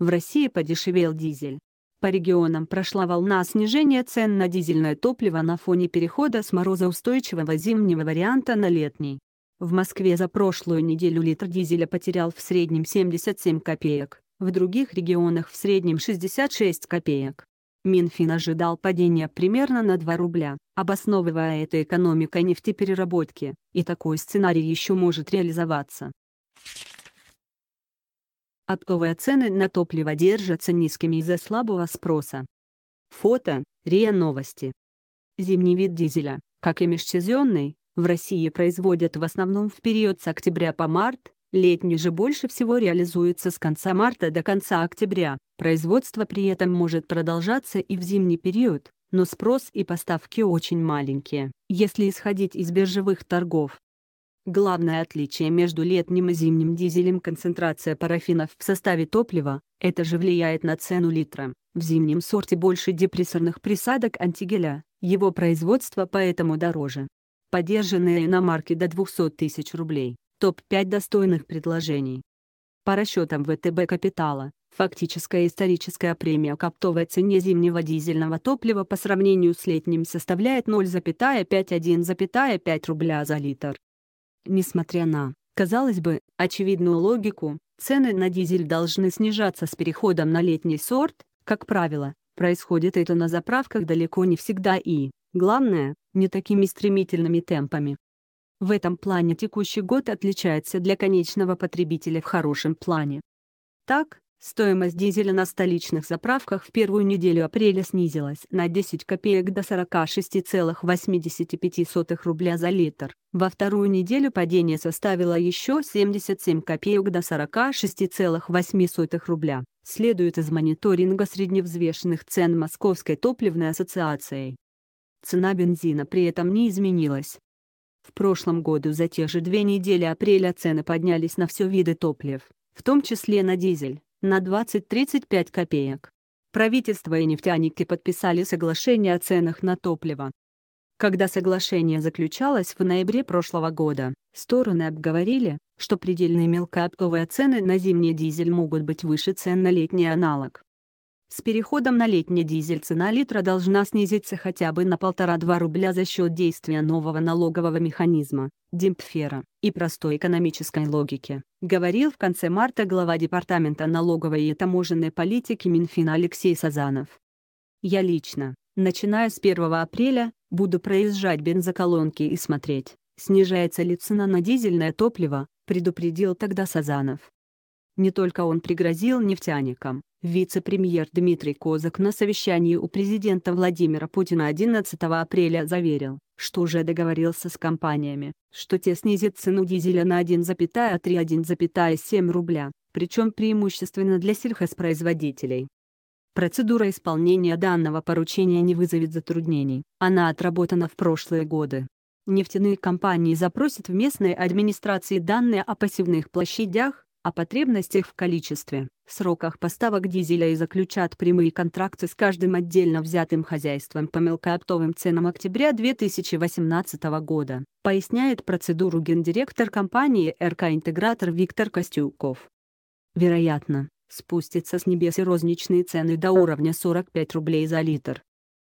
В России подешевел дизель. По регионам прошла волна снижения цен на дизельное топливо на фоне перехода с морозоустойчивого зимнего варианта на летний. В Москве за прошлую неделю литр дизеля потерял в среднем 77 копеек, в других регионах в среднем 66 копеек. Минфин ожидал падения примерно на 2 рубля, обосновывая это экономикой нефтепереработки, и такой сценарий еще может реализоваться. Оптовые цены на топливо держатся низкими из-за слабого спроса. Фото, РИА Новости. Зимний вид дизеля, как и межсезонный, в России производят в основном в период с октября по март, летний же больше всего реализуется с конца марта до конца октября. Производство при этом может продолжаться и в зимний период, но спрос и поставки очень маленькие. Если исходить из биржевых торгов, Главное отличие между летним и зимним дизелем – концентрация парафинов в составе топлива, это же влияет на цену литра. В зимнем сорте больше депрессорных присадок антигеля, его производство поэтому дороже. Подержанные иномарки до 200 тысяч рублей. Топ-5 достойных предложений. По расчетам ВТБ капитала, фактическая историческая премия к оптовой цене зимнего дизельного топлива по сравнению с летним составляет 0,51,5 рубля за литр. Несмотря на, казалось бы, очевидную логику, цены на дизель должны снижаться с переходом на летний сорт, как правило, происходит это на заправках далеко не всегда и, главное, не такими стремительными темпами. В этом плане текущий год отличается для конечного потребителя в хорошем плане. Так, Стоимость дизеля на столичных заправках в первую неделю апреля снизилась на 10 копеек до 46,85 рубля за литр. Во вторую неделю падение составило еще 77 копеек до 46,8 рубля. Следует из мониторинга средневзвешенных цен Московской топливной ассоциацией. Цена бензина при этом не изменилась. В прошлом году за те же две недели апреля цены поднялись на все виды топлив, в том числе на дизель на 20-35 копеек. Правительство и нефтяники подписали соглашение о ценах на топливо. Когда соглашение заключалось в ноябре прошлого года, стороны обговорили, что предельные мелкооптовые цены на зимний дизель могут быть выше цен на летний аналог. С переходом на летний дизель цена литра должна снизиться хотя бы на полтора-два рубля за счет действия нового налогового механизма, демпфера и простой экономической логики, говорил в конце марта глава Департамента налоговой и таможенной политики Минфина Алексей Сазанов. «Я лично, начиная с 1 апреля, буду проезжать бензоколонки и смотреть, снижается ли цена на дизельное топливо», предупредил тогда Сазанов. Не только он пригрозил нефтяникам. Вице-премьер Дмитрий Козак на совещании у президента Владимира Путина 11 апреля заверил, что уже договорился с компаниями, что те снизят цену дизеля на 1,3-1,7 рубля, причем преимущественно для сельхозпроизводителей. Процедура исполнения данного поручения не вызовет затруднений, она отработана в прошлые годы. Нефтяные компании запросят в местной администрации данные о пассивных площадях, о потребностях в количестве, сроках поставок дизеля и заключат прямые контракты с каждым отдельно взятым хозяйством по мелкооптовым ценам октября 2018 года, поясняет процедуру гендиректор компании РК-интегратор Виктор Костюков. Вероятно, спустятся с небес и розничные цены до уровня 45 рублей за литр.